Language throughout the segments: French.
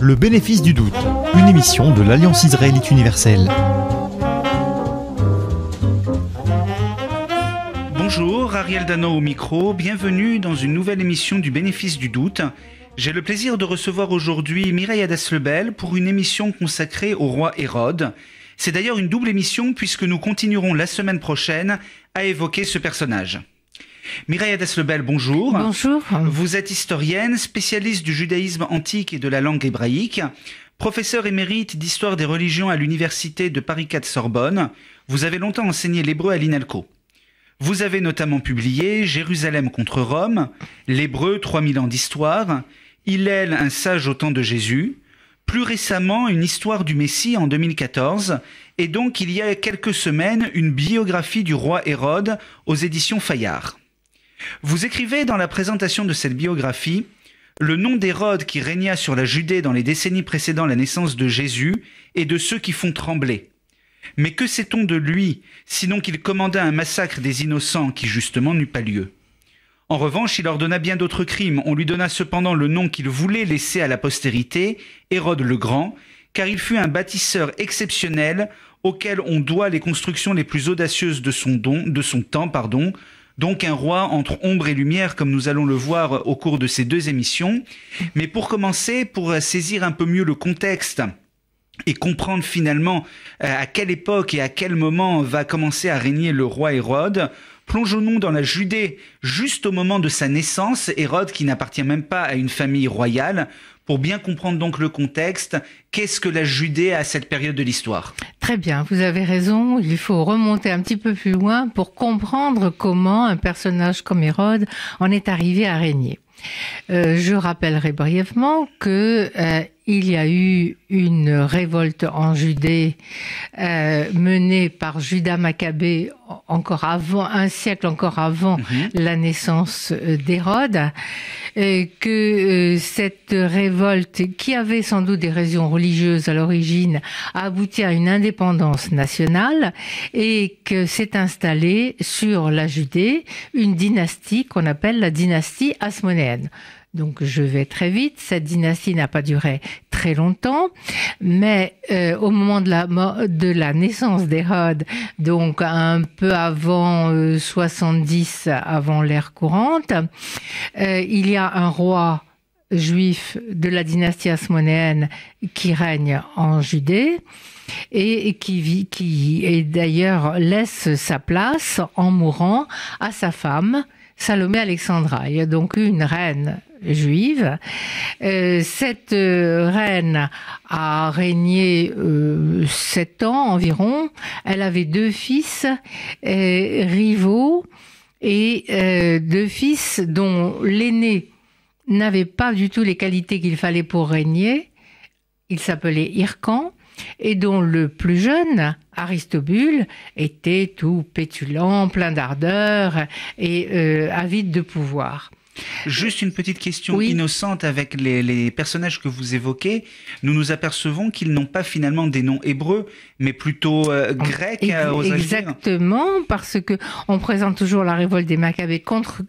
Le bénéfice du doute, une émission de l'Alliance israélite universelle. Bonjour, Ariel Dano au micro, bienvenue dans une nouvelle émission du bénéfice du doute. J'ai le plaisir de recevoir aujourd'hui Mireille Adas-Lebel pour une émission consacrée au roi Hérode. C'est d'ailleurs une double émission puisque nous continuerons la semaine prochaine à évoquer ce personnage. Mireille Adès-Lebel, bonjour. Bonjour. Vous êtes historienne, spécialiste du judaïsme antique et de la langue hébraïque, professeur émérite d'histoire des religions à l'université de Paris 4 Sorbonne. Vous avez longtemps enseigné l'hébreu à l'INALCO. Vous avez notamment publié Jérusalem contre Rome, l'hébreu 3000 ans d'histoire, Hillel, un sage au temps de Jésus, plus récemment une histoire du Messie en 2014, et donc il y a quelques semaines une biographie du roi Hérode aux éditions Fayard. Vous écrivez dans la présentation de cette biographie le nom d'Hérode qui régna sur la Judée dans les décennies précédant la naissance de Jésus et de ceux qui font trembler. Mais que sait-on de lui, sinon qu'il commanda un massacre des innocents qui justement n'eut pas lieu En revanche, il ordonna bien d'autres crimes, on lui donna cependant le nom qu'il voulait laisser à la postérité, Hérode le Grand, car il fut un bâtisseur exceptionnel auquel on doit les constructions les plus audacieuses de son, temps, pardon, donc un roi entre ombre et lumière, comme nous allons le voir au cours de ces deux émissions. Mais pour commencer, pour saisir un peu mieux le contexte, et comprendre finalement euh, à quelle époque et à quel moment va commencer à régner le roi Hérode. Plongeons-nous dans la Judée juste au moment de sa naissance, Hérode qui n'appartient même pas à une famille royale pour bien comprendre donc le contexte. Qu'est-ce que la Judée à cette période de l'histoire Très bien, vous avez raison. Il faut remonter un petit peu plus loin pour comprendre comment un personnage comme Hérode en est arrivé à régner. Euh, je rappellerai brièvement que euh, il y a eu une révolte en Judée euh, menée par Judas Maccabée encore avant un siècle encore avant mhm. la naissance euh, d'Hérode euh, que cette révolte qui avait sans doute des raisons religieuses à l'origine a abouti à une indépendance nationale et que s'est installée sur la Judée une dynastie qu'on appelle la dynastie asmonéenne. Donc je vais très vite. Cette dynastie n'a pas duré très longtemps, mais euh, au moment de la, de la naissance d'Hérode, donc un peu avant 70 euh, avant l'ère courante, euh, il y a un roi juif de la dynastie asmonéenne qui règne en Judée et qui vit, qui est d'ailleurs laisse sa place en mourant à sa femme Salomé Alexandra. Il y a donc une reine juive. Euh, cette euh, reine a régné euh, sept ans environ. Elle avait deux fils rivaux et deux fils dont l'aîné n'avait pas du tout les qualités qu'il fallait pour régner. Il s'appelait Hircan et dont le plus jeune, Aristobule, était tout pétulant, plein d'ardeur et avide de pouvoir. Juste une petite question innocente avec les, personnages que vous évoquez. Nous nous apercevons qu'ils n'ont pas finalement des noms hébreux, mais plutôt euh, grecs. Euh, exactement, parce que on présente toujours la révolte des Maccabées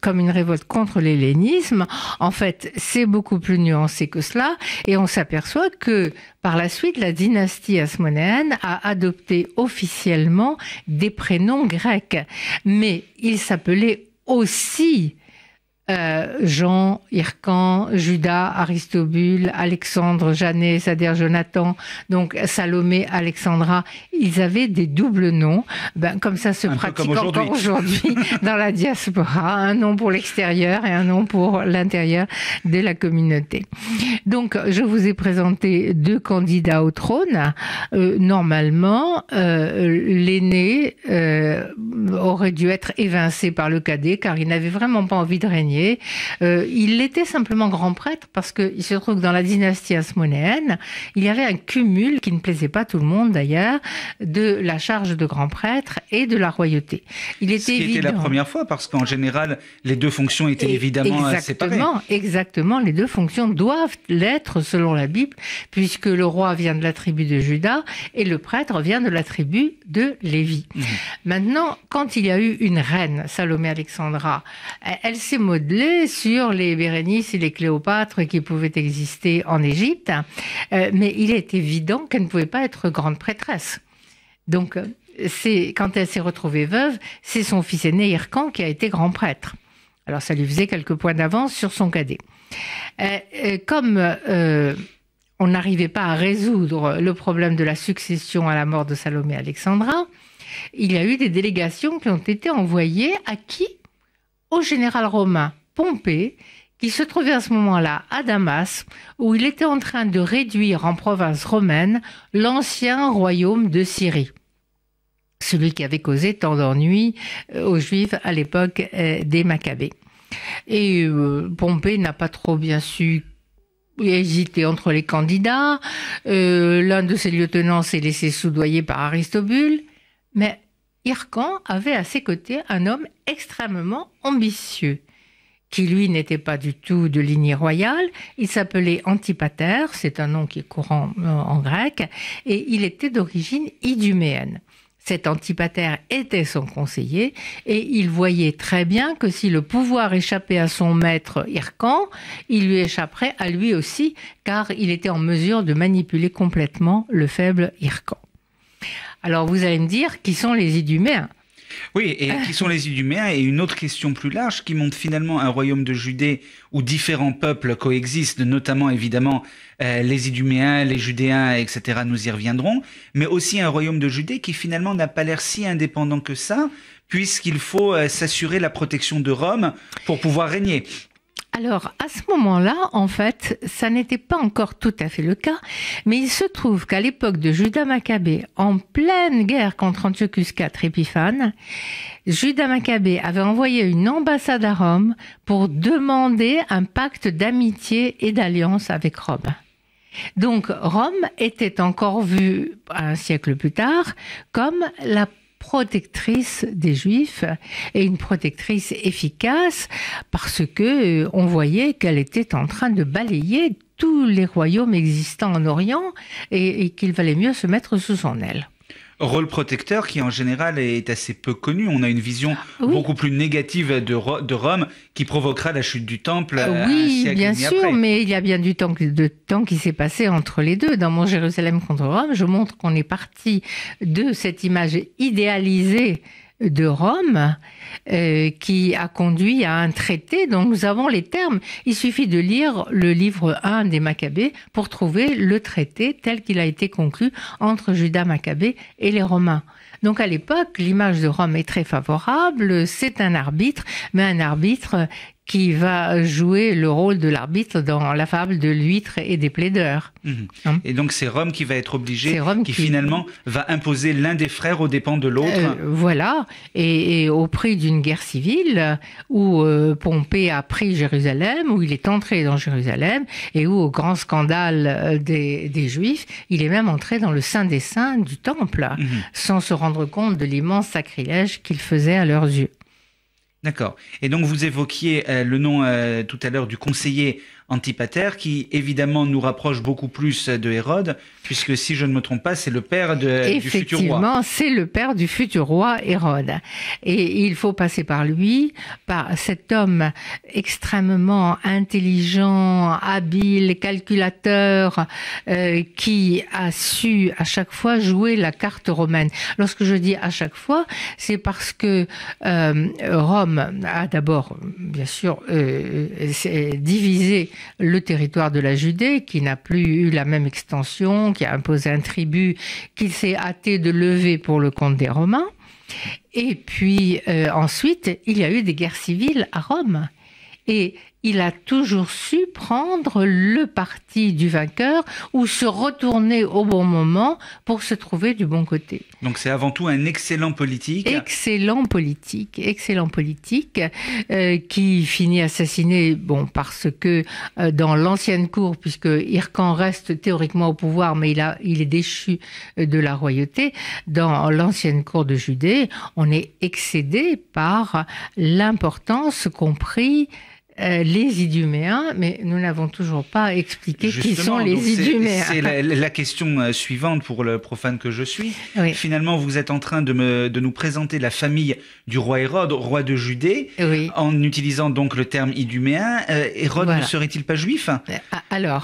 comme une révolte contre l'hellénisme. En fait, c'est beaucoup plus nuancé que cela, et on s'aperçoit que par la suite, la dynastie asmonéenne a adopté officiellement des prénoms grecs, mais ils s'appelaient aussi euh, Jean, Hircan, Judas, Aristobule, Alexandre, Jeannet, c'est-à-dire Jonathan, donc Salomé, Alexandra, ils avaient des doubles noms, ben, comme ça se pratique encore aujourd'hui dans la diaspora, un nom pour l'extérieur et un nom pour l'intérieur de la communauté. Donc, je vous ai présenté deux candidats au trône. Euh, normalement, euh, l'aîné aurait dû être évincé par le cadet, car il n'avait vraiment pas envie de régner. Euh, il était simplement grand prêtre parce qu'il se trouve que dans la dynastie asmonéenne, il y avait un cumul qui ne plaisait pas tout le monde d'ailleurs de la charge de grand prêtre et de la royauté. Il était, Ce qui était la première fois parce qu'en général, les deux fonctions étaient évidemment exactement, séparées. Exactement, les deux fonctions doivent l'être selon la Bible puisque le roi vient de la tribu de Judas et le prêtre vient de la tribu de Lévi. Mhm. Maintenant, quand il y a eu une reine, Salomé Alexandra, elle s'est modérée sur les Bérénices et les Cléopâtres qui pouvaient exister en Égypte, euh, mais il est évident qu'elle ne pouvait pas être grande prêtresse. Donc, c'est quand elle s'est retrouvée veuve, c'est son fils aîné Hircan qui a été grand prêtre. Alors, ça lui faisait quelques points d'avance sur son cadet. Euh, euh, comme on n'arrivait pas à résoudre le problème de la succession à la mort de Salomé Alexandra, il y a eu des délégations qui ont été envoyées à qui au général romain Pompée, qui se trouvait à ce moment-là à Damas, où il était en train de réduire en province romaine l'ancien royaume de Syrie celui qui avait causé tant d'ennuis euh, aux Juifs à l'époque euh, des Maccabées. Et euh, Pompée n'a pas trop bien su hésiter entre les candidats. L'un de ses lieutenants s'est laissé soudoyer par Aristobule, mais Hircan avait à ses côtés un homme extrêmement ambitieux, qui lui n'était pas du tout de lignée royale. Il s'appelait Antipater, c'est un nom qui est courant euh, en grec, et il était d'origine iduméenne. Cet antipater était son conseiller et il voyait très bien que si le pouvoir échappait à son maître Hircan, il lui échapperait à lui aussi car il était en mesure de manipuler complètement le faible Hircan. Alors vous allez me dire, qui sont les Iduméens oui, et qui sont les Iduméens Et une autre question plus large qui montre finalement un royaume de Judée où différents peuples coexistent, notamment évidemment euh, les Iduméens, les Judéens, etc. Nous y reviendrons, mais aussi un royaume de Judée qui finalement n'a pas l'air si indépendant que ça, puisqu'il faut euh, s'assurer la protection de Rome pour pouvoir régner. Alors, à ce moment-là, en fait, ça n'était pas encore tout à fait le cas, mais il se trouve qu'à l'époque de Judas Maccabée, en pleine guerre contre Antiochus IV Épiphane, Judas Maccabée avait envoyé une ambassade à Rome pour demander un pacte d'amitié et d'alliance avec Rome. Donc Rome était encore vue, un siècle plus tard, comme la protectrice des Juifs et une protectrice efficace parce que euh, on voyait qu'elle était en train de balayer tous les royaumes existants en Orient et, qu'il valait mieux se mettre sous son aile rôle protecteur qui en général est assez peu connu. On a une vision ah, beaucoup plus négative de, Rome qui provoquera la chute du temple. Euh, oui, bien sûr, mais il y a bien du temps qui s'est passé entre les deux. Dans mon Jérusalem contre Rome, je montre qu'on est parti de cette image idéalisée de Rome euh, qui a conduit à un traité dont nous avons les termes. Il suffit de lire le livre 1 des Maccabées pour trouver le traité tel qu'il a été conclu entre Judas Maccabée et les Romains. Donc à l'époque, l'image de Rome est très favorable, c'est un arbitre, mais un arbitre qui va jouer le rôle de l'arbitre dans la fable de l'huître et des plaideurs. Mhm. Hein et donc c'est Rome qui va être obligé, qui, finalement va imposer l'un des frères aux dépens de l'autre. Euh, voilà, et, au prix d'une guerre civile où euh, Pompée a pris Jérusalem, où il est entré dans Jérusalem, et où au grand scandale euh, des, Juifs, il est même entré dans le Saint des Saints du Temple, mhm. sans se rendre compte de l'immense sacrilège qu'il faisait à leurs yeux. D'accord. Et donc vous évoquiez euh, le nom euh, tout à l'heure du conseiller Antipater, qui évidemment nous rapproche beaucoup plus de Hérode, puisque si je ne me trompe pas, c'est le père de, du futur roi. Effectivement, c'est le père du futur roi Hérode. Et il faut passer par lui, par cet homme extrêmement intelligent, habile, calculateur, euh, qui a su à chaque fois jouer la carte romaine. Lorsque je dis à chaque fois, c'est parce que euh, Rome a d'abord, bien sûr, euh, divisé le territoire de la Judée, qui n'a plus eu la même extension, qui a imposé un tribut qu'il s'est hâté de lever pour le compte des Romains. Et puis euh, ensuite, il y a eu des guerres civiles à Rome. Et il a toujours su prendre le parti du vainqueur ou se retourner au bon moment pour se trouver du bon côté. Donc c'est avant tout un excellent politique. Excellent politique, excellent politique euh, qui finit assassiné, bon parce que euh, dans l'ancienne cour, puisque Hircan reste théoriquement au pouvoir, mais il a, il est déchu euh, de la royauté. Dans l'ancienne cour de Judée, on est excédé par l'importance compris euh, les iduméens, mais nous n'avons toujours pas expliqué qui sont les iduméens. C'est la, question euh, suivante pour le profane que je suis. Finalement, vous êtes en train de, nous présenter la famille du roi Hérode, roi de Judée, en utilisant donc le terme iduméen. Euh, Hérode ne serait-il pas juif Alors,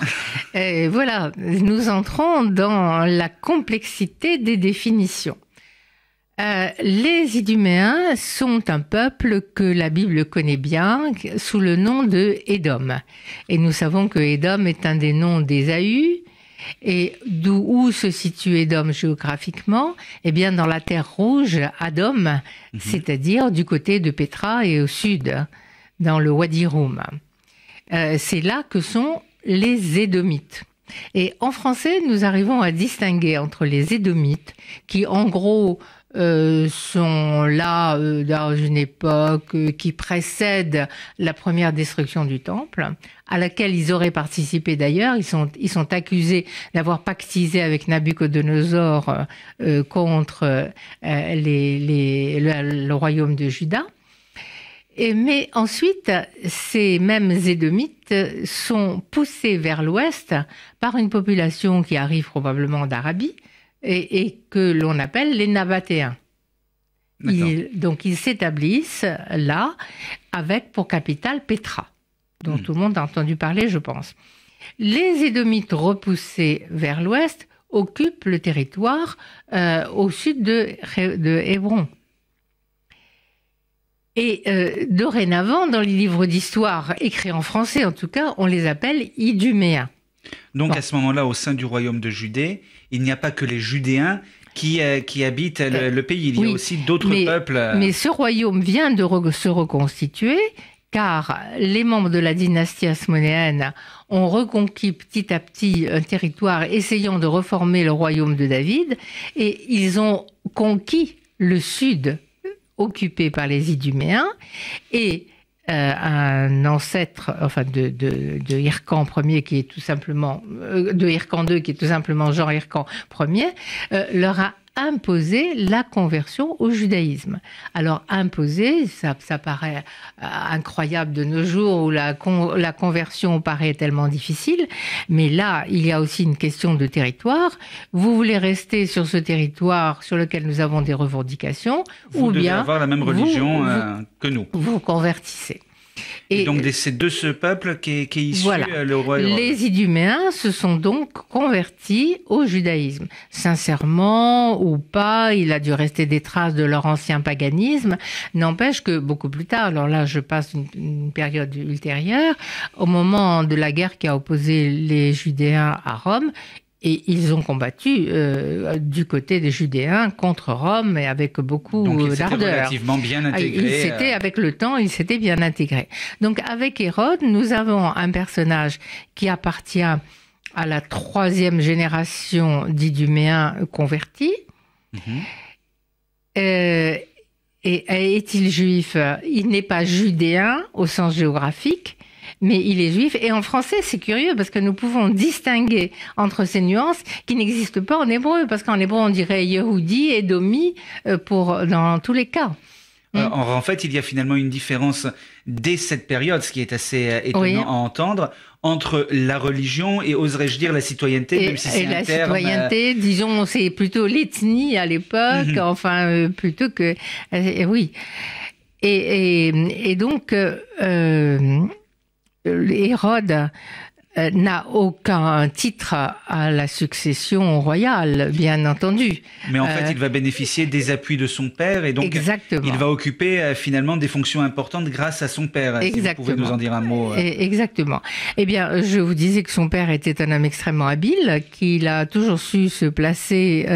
voilà, nous entrons dans la complexité des définitions. Euh, les Iduméens sont un peuple que la Bible connaît bien sous le nom de Édom. Et nous savons que Édom est un des noms d'Ésaü. Et d'où se situe Édom géographiquement Eh bien, dans la terre rouge, Adom, mhm. c'est-à-dire du côté de Pétra et au sud, dans le Wadi Rum. Euh, c'est là que sont les Édomites. Et en français, nous arrivons à distinguer entre les Édomites, qui en gros euh, sont là euh, dans une époque euh, qui précède la première destruction du temple, à laquelle ils auraient participé d'ailleurs. Ils sont, ils sont accusés d'avoir pactisé avec Nabucodonosor contre les, les, le, royaume de Juda. Et, mais ensuite, ces mêmes Édomites sont poussés vers l'ouest par une population qui arrive probablement d'Arabie, et, que l'on appelle les Nabatéens. donc ils s'établissent là avec pour capitale Petra, dont hmm. tout le monde a entendu parler, je pense. Les Édomites repoussés vers l'ouest occupent le territoire euh, au sud de, Hébron. Et euh, dorénavant, dans les livres d'histoire écrits en français en tout cas, on les appelle Iduméens. Donc à ce moment-là, au sein du royaume de Judée, il n'y a pas que les Judéens qui, euh, qui habitent euh, le, pays, il y a aussi d'autres peuples. Euh. Mais ce royaume vient de se reconstituer car les membres de la dynastie asmonéenne ont reconquis petit à petit un territoire essayant de reformer le royaume de David et ils ont conquis le sud occupé par les Iduméens et euh, un ancêtre, enfin de, de, de, Hircan Ier qui est tout simplement, euh, de Hircan II qui est tout simplement Jean Hircan Ier, euh, leur a imposer la conversion au judaïsme. Alors imposer, ça, paraît euh, incroyable de nos jours où la, conversion paraît tellement difficile, mais là, il y a aussi une question de territoire. Vous voulez rester sur ce territoire sur lequel nous avons des revendications, ou bien avoir la même religion euh, que nous. Vous convertissez. Et, donc euh, c'est de ce peuple qui est, issu euh, le royaume. Les Iduméens se sont donc convertis au judaïsme. Sincèrement ou pas, il a dû rester des traces de leur ancien paganisme. N'empêche que beaucoup plus tard, alors là je passe une, une, période ultérieure, au moment de la guerre qui a opposé les Judéens à Rome, et ils ont combattu euh, du côté des Judéens contre Rome et avec beaucoup d'ardeur. relativement bien ah, intégrés. Euh. avec le temps, ils s'étaient bien intégrés. Donc avec Hérode, nous avons un personnage qui appartient à la troisième génération d'Iduméens convertis. Mhm. Euh, et est-il juif Il n'est pas judéen au sens géographique, mais il est juif. Et en français, c'est curieux parce que nous pouvons distinguer entre ces nuances qui n'existent pas en hébreu, parce qu'en hébreu, on dirait Yehudi et Domi euh, pour, dans tous les cas. Euh, mm. en, fait, il y a finalement une différence dès cette période, ce qui est assez euh, étonnant à entendre, entre la religion et oserais-je dire la citoyenneté, même si c'est la terme, citoyenneté, disons, c'est plutôt l'ethnie à l'époque, mhm. enfin plutôt que oui. Et, et donc Hérode euh, n'a aucun titre à la succession royale, bien entendu. Mais en fait, il euh, va bénéficier des appuis de son père et donc il va occuper euh, finalement des fonctions importantes grâce à son père. Exactement. vous pouvez nous en dire un mot. Exactement. Eh bien, je vous disais que son père était un homme extrêmement habile, qu'il a toujours su se placer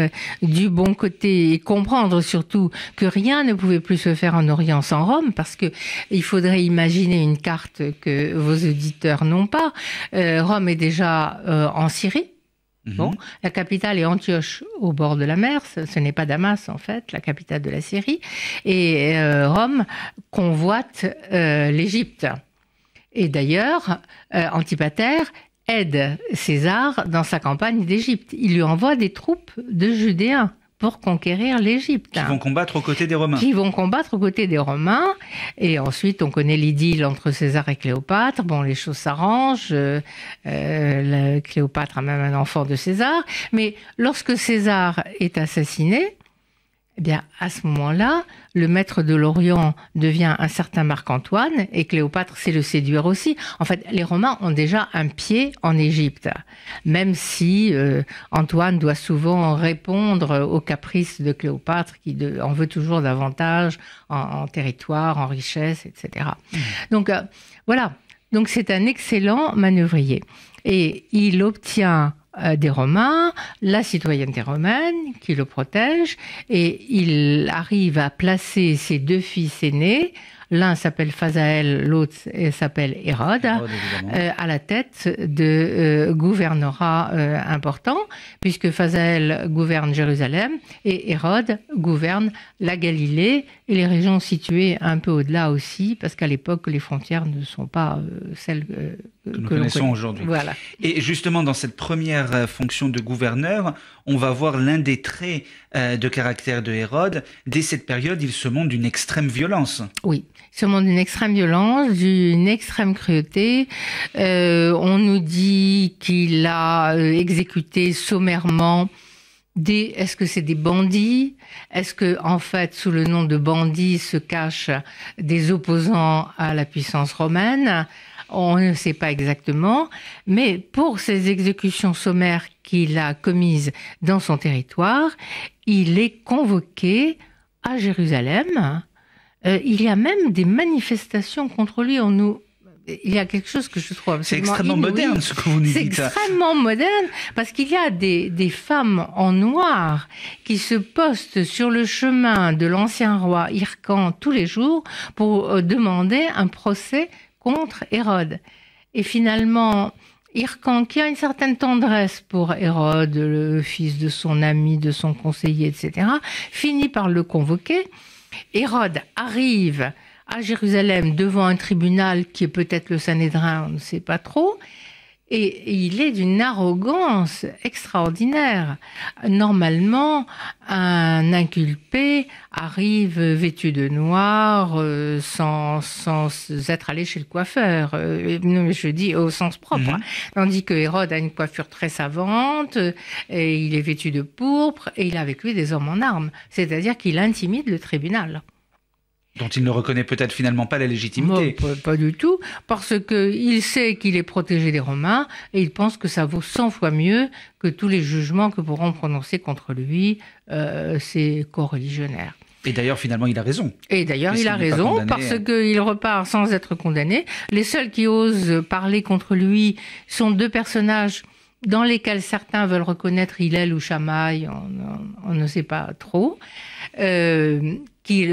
du bon côté et comprendre surtout que rien ne pouvait plus se faire en Orient sans Rome, parce que il faudrait imaginer une carte que vos auditeurs n'ont pas. Euh, Rome est déjà euh, en Syrie. Mhm. la capitale est Antioche, au bord de la mer. Ce, n'est pas Damas, en fait, la capitale de la Syrie. Et euh, Rome convoite l'Égypte. Et d'ailleurs, Antipater aide César dans sa campagne d'Égypte. Il lui envoie des troupes de Judéens pour conquérir l'Égypte. Qui vont combattre aux côtés des Romains. Qui vont combattre aux côtés des Romains. Et ensuite, on connaît l'idylle entre César et Cléopâtre. Bon, les choses s'arrangent. Euh, euh, Cléopâtre a même un enfant de César. Mais lorsque César est assassiné, eh bien, à ce moment-là, le maître de l'Orient devient un certain Marc-Antoine et Cléopâtre sait le séduire aussi. En fait, les Romains ont déjà un pied en Égypte, même si euh, Antoine doit souvent répondre aux caprices de Cléopâtre qui en veut toujours davantage en, territoire, en richesse, etc. Mmh. Donc euh, voilà, donc c'est un excellent manœuvrier et il obtient euh, des Romains, la citoyenneté romaine qui le protège, et il arrive à placer ses deux fils aînés, l'un s'appelle Phazael, l'autre s'appelle Hérode, euh, à la tête de euh, gouvernorats euh, importants, puisque Phazael gouverne Jérusalem et Hérode gouverne la Galilée et les régions situées un peu au-delà aussi, parce qu'à l'époque, les frontières ne sont pas celles que nous connaissons aujourd'hui. Voilà. Et justement, dans cette première euh, fonction de gouverneur, on va voir l'un des traits euh, de caractère de Hérode. Dès cette période, il se montre d'une extrême violence. Oui, il se montre d'une extrême violence, d'une extrême cruauté. Euh, on nous dit qu'il a exécuté sommairement des, est-ce que c'est des bandits Est-ce que, en fait, sous le nom de bandits se cachent des opposants à la puissance romaine on ne sait pas exactement, mais pour ces exécutions sommaires qu'il a commises dans son territoire, il est convoqué à Jérusalem. Euh, il y a même des manifestations contre lui. en nous, il y a quelque chose que je trouve c'est extrêmement moderne ce que vous dites. C'est hein. extrêmement moderne parce qu'il y a des, femmes en noir qui se postent sur le chemin de l'ancien roi Hircan tous les jours pour euh, demander un procès contre Hérode. Et finalement, Hircan, qui a une certaine tendresse pour Hérode, le fils de son ami, de son conseiller, etc., finit par le convoquer. Hérode arrive à Jérusalem devant un tribunal qui est peut-être le Sanhédrin, on ne sait pas trop. Et il est d'une arrogance extraordinaire. Normalement, un inculpé arrive vêtu de noir, euh, sans, sans être allé chez le coiffeur. Euh, je dis au sens propre. Mhm. Tandis que Hérode a une coiffure très savante, et il est vêtu de pourpre, et il a avec lui des hommes en armes. C'est-à-dire qu'il intimide le tribunal dont il ne reconnaît peut-être finalement pas la légitimité. Non, pas, du tout, parce qu'il sait qu'il est protégé des Romains et il pense que ça vaut 100 fois mieux que tous les jugements que pourront prononcer contre lui euh, ses co-religionnaires. Et d'ailleurs, finalement, il a raison. Et d'ailleurs, il a raison parce qu'il repart sans être condamné. Les seuls qui osent parler contre lui sont deux personnages dans lesquels certains veulent reconnaître Hillel ou Chamaï, on, ne sait pas trop, euh, qui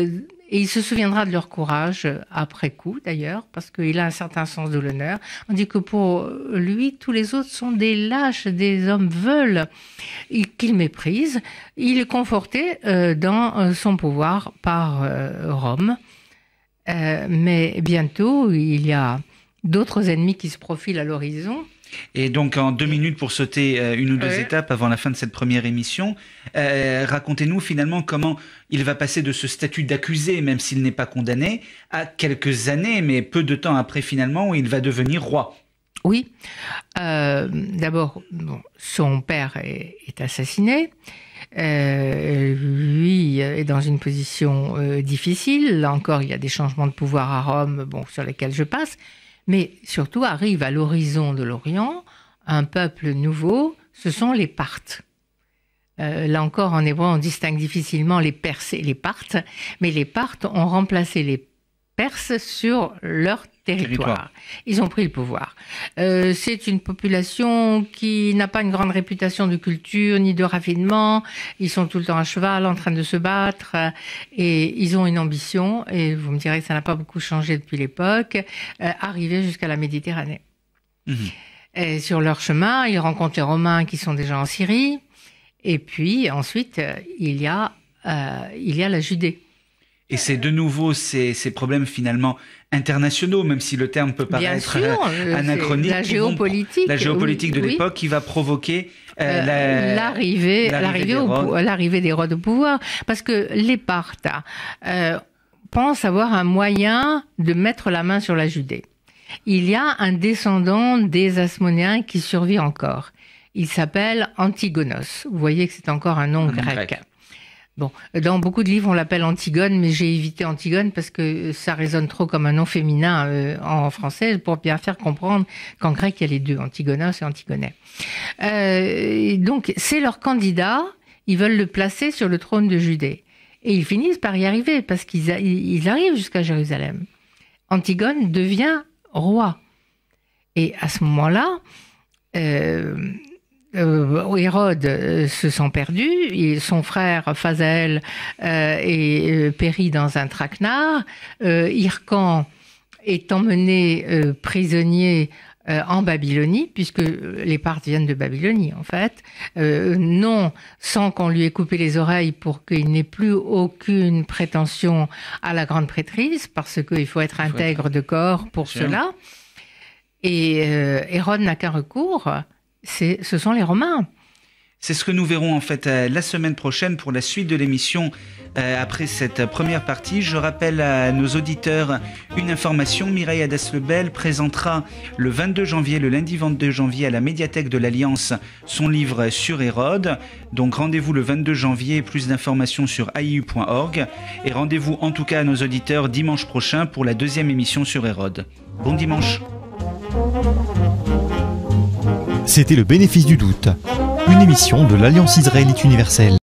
et il se souviendra de leur courage euh, après coup, d'ailleurs, parce qu'il a un certain sens de l'honneur. On dit que pour lui, tous les autres sont des lâches, des hommes veulent qu'il méprise. Il est conforté euh, dans euh, son pouvoir par Rome. mais bientôt, il y a d'autres ennemis qui se profilent à l'horizon. Et donc en deux minutes pour sauter euh, une ou deux étapes avant la fin de cette première émission, euh, racontez-nous finalement comment il va passer de ce statut d'accusé, même s'il n'est pas condamné, à quelques années, mais peu de temps après finalement, où il va devenir roi. Oui. Euh, d'abord, son père est, assassiné. lui est dans une position difficile. Là encore, il y a des changements de pouvoir à Rome, sur lesquels je passe. Mais surtout arrive à l'horizon de l'Orient un peuple nouveau, ce sont les Parthes. Euh, là encore, en hébreu, on distingue difficilement les Perses et les Parthes, mais les Parthes ont remplacé les Perses sur leur territoire. Ils ont pris le pouvoir. Euh, c'est une population qui n'a pas une grande réputation de culture ni de raffinement. Ils sont tout le temps à cheval, en train de se battre, euh, et ils ont une ambition. Et vous me direz que ça n'a pas beaucoup changé depuis l'époque. Euh, arriver jusqu'à la Méditerranée. Mmh. sur leur chemin, ils rencontrent les Romains qui sont déjà en Syrie. Et puis ensuite, il y a, il y a la Judée. Et c'est de nouveau ces, ces, problèmes finalement internationaux, même si le terme peut paraître euh, anachronique. La géopolitique, la géopolitique de l'époque qui va provoquer euh, euh, l'arrivée l'arrivée des rois de pouvoir. Parce que les Parthes euh, pensent avoir un moyen de mettre la main sur la Judée. Il y a un descendant des Asmonéens qui survit encore. Il s'appelle Antigonos. Vous voyez que c'est encore un nom grec dans beaucoup de livres, on l'appelle Antigone, mais j'ai évité Antigone parce que ça résonne trop comme un nom féminin euh, en français pour bien faire comprendre qu'en grec, il y a les deux, Antigonos et Antigonais. Euh, donc, c'est leur candidat, ils veulent le placer sur le trône de Judée. Et ils finissent par y arriver parce qu'ils arrivent jusqu'à Jérusalem. Antigone devient roi. Et à ce moment-là, euh, euh, Hérode euh, se sent perdu, et son frère Phazael euh, est, péri dans un traquenard, Hircan est emmené prisonnier en Babylonie, puisque les parts viennent de Babylonie en fait, non sans qu'on lui ait coupé les oreilles pour qu'il n'ait plus aucune prétention à la grande prêtrise, parce qu'il faut être intègre de corps pour cela. Et Hérode n'a qu'un recours, ce sont les Romains. C'est ce que nous verrons en fait euh, la semaine prochaine pour la suite de l'émission euh, après cette première partie. Je rappelle à nos auditeurs une information. Mireille Adas-Lebel présentera le 22 janvier, le lundi 22 janvier à la médiathèque de l'Alliance son livre sur Hérode. Donc rendez-vous le 22 janvier, plus d'informations sur aiu.org. Et rendez-vous en tout cas à nos auditeurs dimanche prochain pour la deuxième émission sur Hérode. Bon dimanche. C'était le bénéfice du doute, une émission de l'Alliance israélite universelle.